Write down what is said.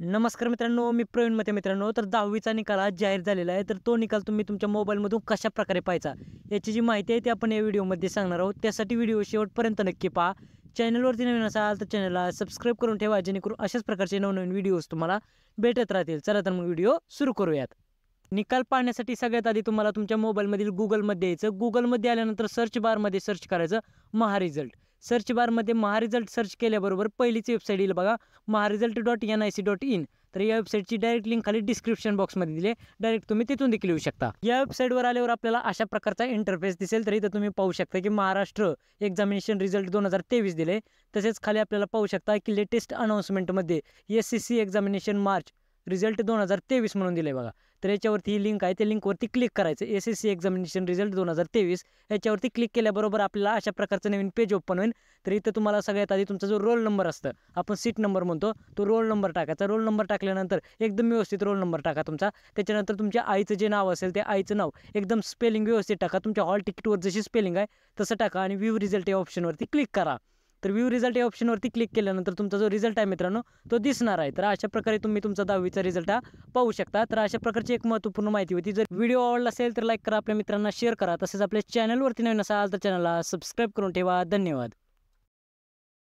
नमस्कार मित्रांनो मी प्रवीण मते मित्रांनो तर दहावीचा निकाल आज जाहीर झालेला आहे तर तो निकाल तुम्ही तुमच्या मोबाईलमधून कशा प्रकारे पाहायचा याची जी माहिती आहे ती आपण या व्हिडिओमध्ये सांगणार आहोत त्यासाठी व्हिडिओ शेवटपर्यंत नक्की पहा चॅनलवरती नवीन असाल तर चॅनलला सबस्क्राईब करून ठेवा जेणेकरून अशाच प्रकारचे नवनवीन व्हिडिओज तुम्हाला भेटत राहतील चला तर मग व्हिडिओ सुरू करूयात निकाल पाहण्यासाठी सगळ्यात आधी तुम्हाला तुमच्या मोबाईलमधील गुगलमध्ये यायचं गुगलमध्ये आल्यानंतर सर्च बारमध्ये सर्च करायचं Maha result search Maha Maharesult search केल्याबरोबर पहिलीच वेबसाईट येईल बघा Maharesult dot N I C dot in तर या वेबसाईटची डायरेक्ट लिंक खाली डिस्क्रिप्शन बॉक्समध्ये दिले डायरेक्ट तुम्ही तिथून देखील येऊ शकता या वेबसाईटवर आल्यावर आपल्याला अशा प्रकारचा इंटरफेस दिसेल तर इथं तुम्ही पाहू शकता की महाराष्ट्र एक्झामिनेशन रिझल्ट दोन हजार तेवीस दिले तसेच खाली आपल्याला पाहू शकता की लेटेस्ट अनाऊन्समेंटमध्ये S C C examination March result दोन हजार तेवीस म्हणून दिले बघा तर याच्यावरती ही लिंक आहे त्या लिंकवरती क्लिक करायचं S S C examination result दोन हजार तेवीस याच्यावरती क्लिक केल्याबरोबर आपल्याला अशा प्रकारचं नवीन पेज ओपन होईल तर इथं तुम्हाला सगळ्यात आधी तुमचा जो रोल नंबर असतं आपण सीट नंबर म्हणतो तो रोल नंबर टाकायचा रोल नंबर टाकल्यानंतर एकदम व्यवस्थित रोल नंबर टाका तुमचा त्याच्यानंतर तुमच्या आईचं जे नाव असेल ते आईचं नाव एकदम स्पेलिंग व्यवस्थित टाका तुमच्या हॉल तिकीटवर जशी स्पेलिंग आहे तसं टाका आणि व्ह्यू रिझल्ट या ऑप्शनवरती क्लिक करा तर व्ह्यू रिझल्ट या ऑप्शनवरती क्लिक केल्यानंतर तुमचा जो रिझल्ट आहे मित्रांनो तो दिसणार आहे तर अशा प्रकारे तुम्ही तुमचा दहावीचा रिझल्ट हा पाहू शकता तर अशा प्रकारची एक महत्त्वपूर्ण माहिती होती जर व्हिडिओ आवडला असेल तर लाईक करा आपल्या मित्रांना शेअर करा तसेच आपल्या चॅनलवरती नवीन असाल तर चॅनलला सबस्क्राईब करून ठेवा धन्यवाद